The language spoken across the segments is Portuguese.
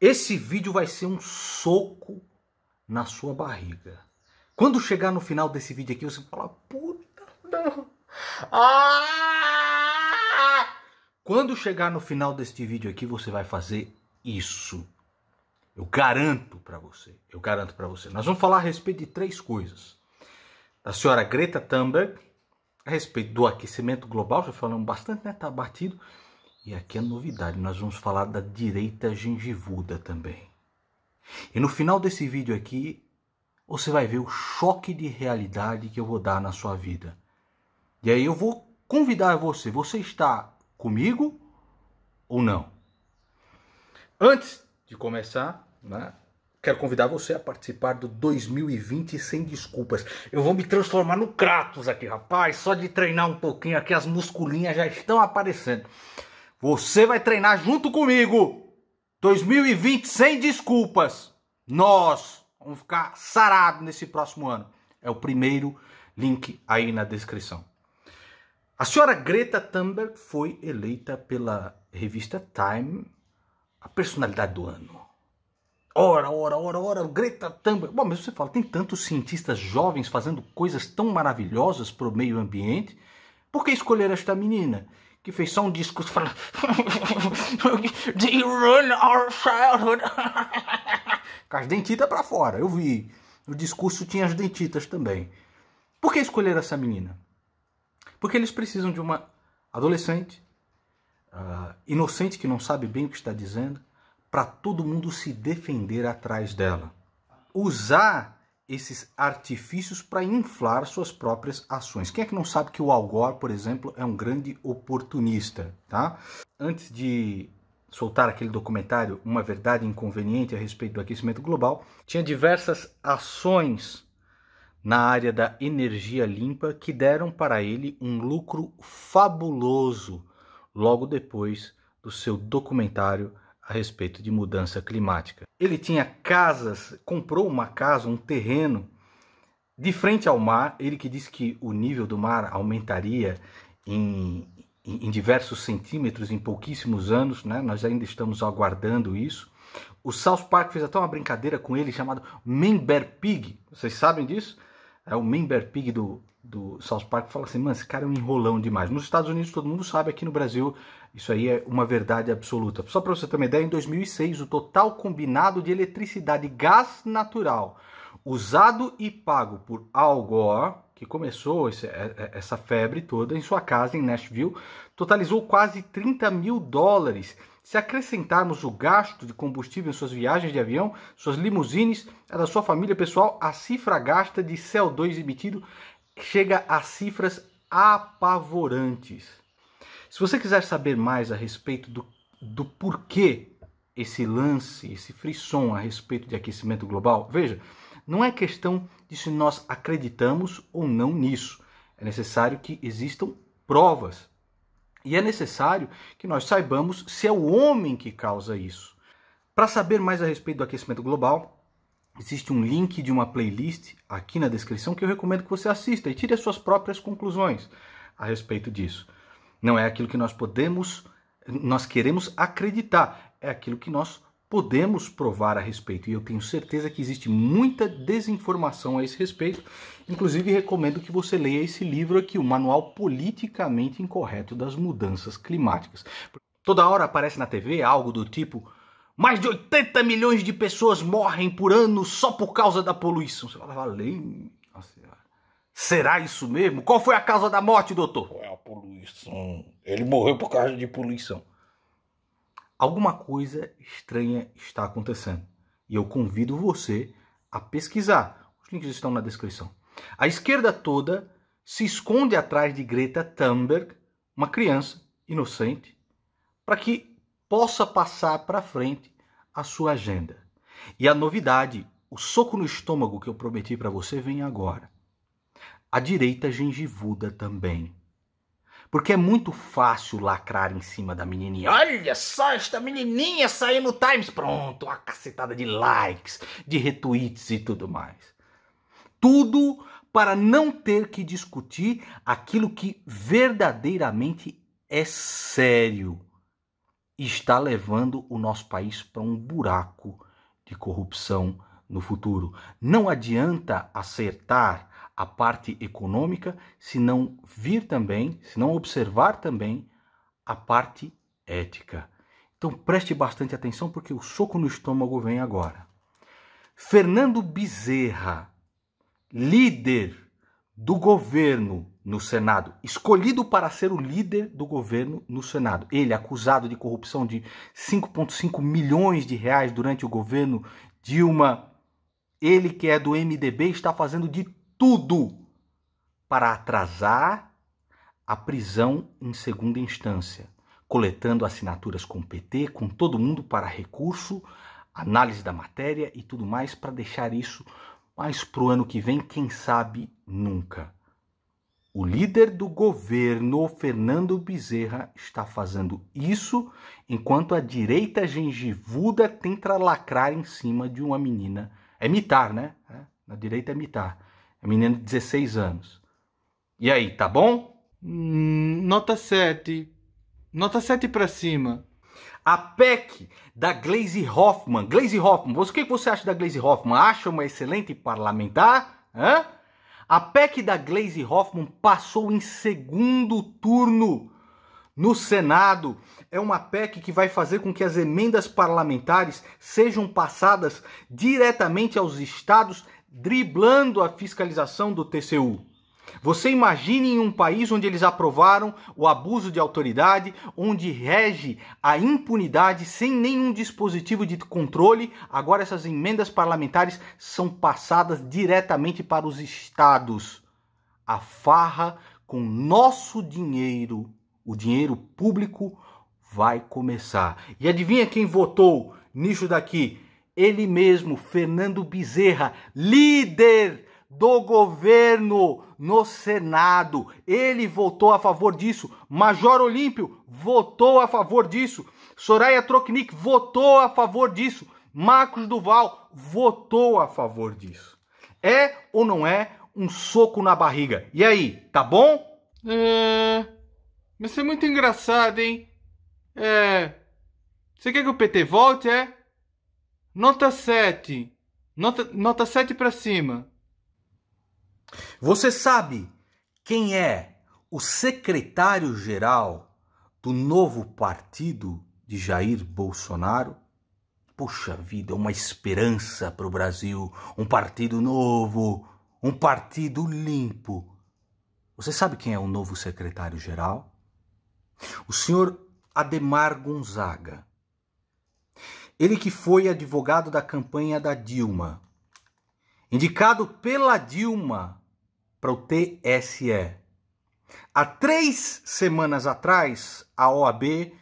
Esse vídeo vai ser um soco na sua barriga. Quando chegar no final desse vídeo aqui, você vai falar: puta, não. Ah! Quando chegar no final deste vídeo aqui, você vai fazer isso. Eu garanto para você. Eu garanto para você. Nós vamos falar a respeito de três coisas. A senhora Greta Thunberg, a respeito do aquecimento global, já falamos bastante, né? Tá batido e aqui a é novidade, nós vamos falar da direita gengivuda também. E no final desse vídeo aqui, você vai ver o choque de realidade que eu vou dar na sua vida. E aí eu vou convidar você, você está comigo ou não? Antes de começar, né, quero convidar você a participar do 2020 sem desculpas. Eu vou me transformar no Kratos aqui, rapaz. Só de treinar um pouquinho aqui, as musculinhas já estão aparecendo. Você vai treinar junto comigo. 2020 sem desculpas. Nós vamos ficar sarado nesse próximo ano. É o primeiro link aí na descrição. A senhora Greta Thunberg foi eleita pela revista Time a personalidade do ano. Ora, ora, ora, ora, Greta Thunberg. Bom, mas você fala, tem tantos cientistas jovens fazendo coisas tão maravilhosas para o meio ambiente, por que escolher esta menina? que fez só um discurso falando They run our childhood com as dentitas para fora, eu vi o discurso tinha as dentitas também por que escolher essa menina? porque eles precisam de uma adolescente uh, inocente que não sabe bem o que está dizendo para todo mundo se defender atrás dela usar esses artifícios para inflar suas próprias ações. Quem é que não sabe que o Al Gore, por exemplo, é um grande oportunista, tá? Antes de soltar aquele documentário Uma Verdade Inconveniente a respeito do aquecimento global, tinha diversas ações na área da energia limpa que deram para ele um lucro fabuloso logo depois do seu documentário a respeito de mudança climática. Ele tinha casas, comprou uma casa, um terreno de frente ao mar. Ele que disse que o nível do mar aumentaria em, em, em diversos centímetros em pouquíssimos anos, né? Nós ainda estamos aguardando isso. O South Park fez até uma brincadeira com ele chamado Member Pig. Vocês sabem disso? É o Member Pig do, do South Park fala assim, mano, esse cara é um enrolão demais. Nos Estados Unidos todo mundo sabe, aqui no Brasil isso aí é uma verdade absoluta. Só para você ter uma ideia, em 2006 o total combinado de eletricidade e gás natural usado e pago por Al Gore, que começou esse, é, é, essa febre toda em sua casa em Nashville, totalizou quase 30 mil dólares se acrescentarmos o gasto de combustível em suas viagens de avião, suas limusines, a da sua família pessoal, a cifra gasta de CO2 emitido chega a cifras apavorantes. Se você quiser saber mais a respeito do, do porquê esse lance, esse frisson a respeito de aquecimento global, veja, não é questão de se nós acreditamos ou não nisso. É necessário que existam provas e é necessário que nós saibamos se é o homem que causa isso. Para saber mais a respeito do aquecimento global, existe um link de uma playlist aqui na descrição que eu recomendo que você assista e tire as suas próprias conclusões a respeito disso. Não é aquilo que nós podemos, nós queremos acreditar, é aquilo que nós podemos provar a respeito. E eu tenho certeza que existe muita desinformação a esse respeito. Inclusive, recomendo que você leia esse livro aqui, o Manual Politicamente Incorreto das Mudanças Climáticas. Toda hora aparece na TV algo do tipo. Mais de 80 milhões de pessoas morrem por ano só por causa da poluição. Você fala, valeu. Será isso mesmo? Qual foi a causa da morte, doutor? Foi é a poluição. Ele morreu por causa de poluição. Alguma coisa estranha está acontecendo e eu convido você a pesquisar. Os links estão na descrição. A esquerda toda se esconde atrás de Greta Thunberg, uma criança inocente, para que possa passar para frente a sua agenda. E a novidade, o soco no estômago que eu prometi para você vem agora. A direita gengivuda também porque é muito fácil lacrar em cima da menininha. Olha só esta menininha saindo no Times. Pronto, uma cacetada de likes, de retweets e tudo mais. Tudo para não ter que discutir aquilo que verdadeiramente é sério e está levando o nosso país para um buraco de corrupção no futuro. Não adianta acertar a parte econômica, se não vir também, se não observar também a parte ética. Então preste bastante atenção porque o soco no estômago vem agora. Fernando Bezerra, líder do governo no Senado, escolhido para ser o líder do governo no Senado. Ele acusado de corrupção de 5,5 milhões de reais durante o governo Dilma. Ele que é do MDB está fazendo de tudo para atrasar a prisão em segunda instância, coletando assinaturas com o PT, com todo mundo para recurso, análise da matéria e tudo mais para deixar isso mais para o ano que vem, quem sabe nunca. O líder do governo, Fernando Bezerra, está fazendo isso enquanto a direita gengivuda tenta lacrar em cima de uma menina. É mitar, né? É, na direita é mitar. Menino de 16 anos. E aí, tá bom? Hum, nota 7. Nota 7 para cima. A PEC da Glaze Hoffman. Glaze Hoffman, o que você acha da Glaze Hoffman? Acha uma excelente parlamentar? Hã? A PEC da Glaze Hoffman passou em segundo turno no Senado. É uma PEC que vai fazer com que as emendas parlamentares sejam passadas diretamente aos estados driblando a fiscalização do TCU. Você imagine em um país onde eles aprovaram o abuso de autoridade, onde rege a impunidade sem nenhum dispositivo de controle, agora essas emendas parlamentares são passadas diretamente para os estados. A farra com nosso dinheiro, o dinheiro público, vai começar. E adivinha quem votou nisso daqui? ele mesmo, Fernando Bezerra, líder do governo no Senado. Ele votou a favor disso. Major Olímpio votou a favor disso. Soraya Trocnic votou a favor disso. Marcos Duval votou a favor disso. É ou não é um soco na barriga? E aí, tá bom? É. Mas é muito engraçado, hein? É. Você quer que o PT volte, é? Nota 7. Nota, nota 7 para cima. Você sabe quem é o secretário-geral do novo partido de Jair Bolsonaro? Puxa vida, uma esperança para o Brasil, um partido novo, um partido limpo. Você sabe quem é o novo secretário-geral? O senhor Ademar Gonzaga. Ele que foi advogado da campanha da Dilma, indicado pela Dilma para o TSE. Há três semanas atrás, a OAB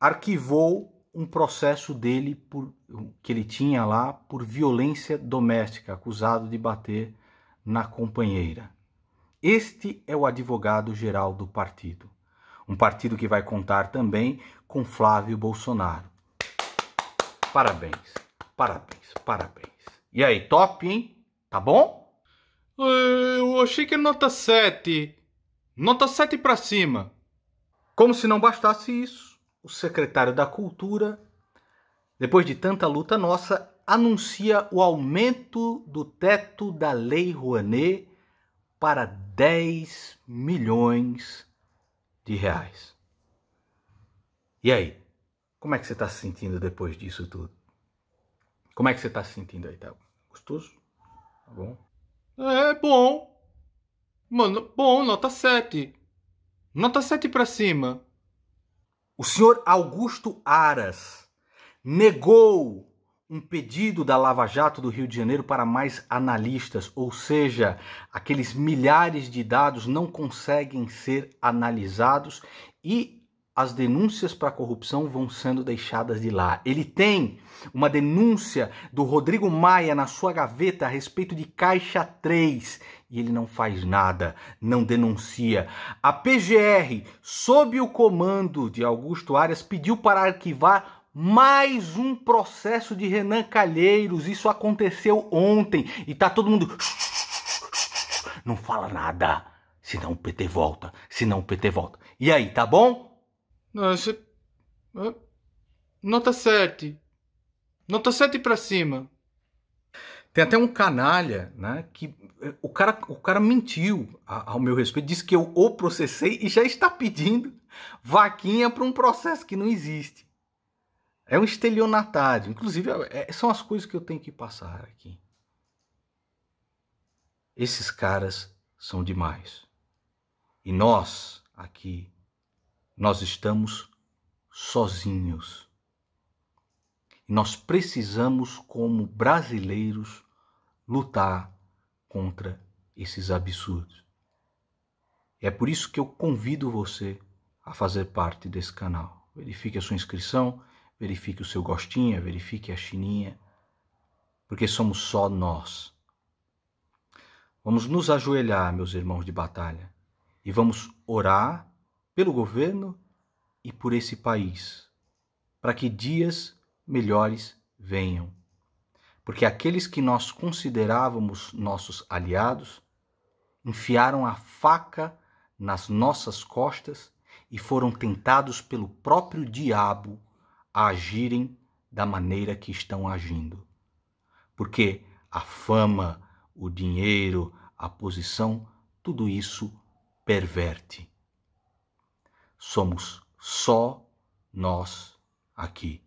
arquivou um processo dele por, que ele tinha lá por violência doméstica, acusado de bater na companheira. Este é o advogado-geral do partido. Um partido que vai contar também com Flávio Bolsonaro. Parabéns, parabéns, parabéns. E aí, top, hein? Tá bom? Eu achei que é nota 7. Nota 7 para cima. Como se não bastasse isso, o secretário da Cultura, depois de tanta luta nossa, anuncia o aumento do teto da Lei Rouanet para 10 milhões de reais. E aí? Como é que você está se sentindo depois disso tudo? Como é que você está se sentindo aí, tá? Gostoso? Tá bom? É, é bom. Mano, bom, nota 7. Nota 7 para cima. O senhor Augusto Aras negou um pedido da Lava Jato do Rio de Janeiro para mais analistas, ou seja, aqueles milhares de dados não conseguem ser analisados e as denúncias para corrupção vão sendo deixadas de lá. Ele tem uma denúncia do Rodrigo Maia na sua gaveta a respeito de Caixa 3 e ele não faz nada, não denuncia. A PGR, sob o comando de Augusto Arias, pediu para arquivar mais um processo de Renan Calheiros. Isso aconteceu ontem e tá todo mundo não fala nada. Senão o PT volta, senão o PT volta. E aí, tá bom? Você... Nota 7. Nota 7 para cima. Tem até um canalha, né? Que eh, o cara, o cara mentiu ao meu respeito, disse que eu o processei e já está pedindo vaquinha para um processo que não existe. É um estelionatário. Inclusive, é, é, são as coisas que eu tenho que passar aqui. Esses caras são demais. E nós, aqui, nós estamos sozinhos. Nós precisamos, como brasileiros, lutar contra esses absurdos. É por isso que eu convido você a fazer parte desse canal. Verifique a sua inscrição, verifique o seu gostinho, verifique a chininha, porque somos só nós. Vamos nos ajoelhar, meus irmãos de batalha, e vamos orar pelo governo e por esse país, para que dias melhores venham. Porque aqueles que nós considerávamos nossos aliados enfiaram a faca nas nossas costas e foram tentados pelo próprio diabo a agirem da maneira que estão agindo. Porque a fama, o dinheiro, a posição, tudo isso perverte somos só nós aqui.